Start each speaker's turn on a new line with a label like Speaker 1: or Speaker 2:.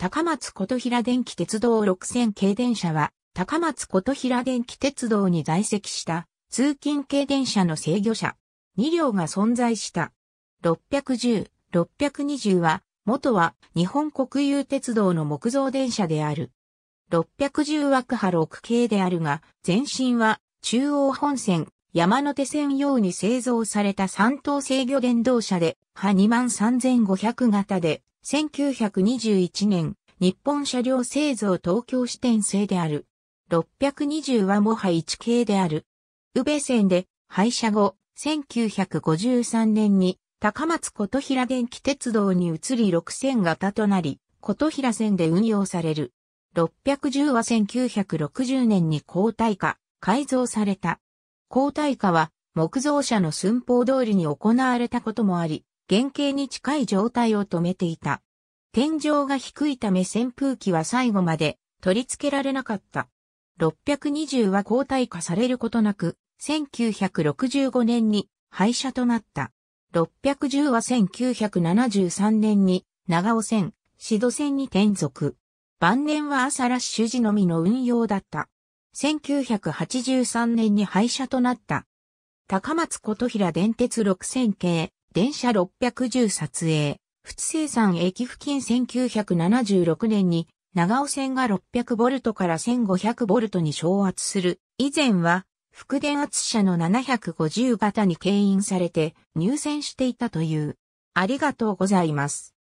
Speaker 1: 高松琴平電気鉄道6000系電車は、高松琴平電気鉄道に在籍した通勤系電車の制御車。2両が存在した。610、620は、元は日本国有鉄道の木造電車である。610枠派6系であるが、前身は中央本線、山手線用に製造された3等制御電動車で、派2万3500型で、1921年、日本車両製造東京支店製である。620はもは1系である。宇部線で廃車後、1953年に高松琴平電気鉄道に移り6000型となり、琴平線で運用される。610は1960年に交代化、改造された。交代化は木造車の寸法通りに行われたこともあり、原型に近い状態を止めていた。天井が低いため扇風機は最後まで取り付けられなかった。620は交代化されることなく、1965年に廃車となった。610は1973年に長尾線、指導線に転属。晩年は朝ラッシュ時のみの運用だった。1983年に廃車となった。高松琴平電鉄6000系、電車610撮影、津生産駅付近1976年に長尾線が600ボルトから1500ボルトに昇圧する。以前は、副電圧車の750型に牽引されて入線していたという。ありがとうございます。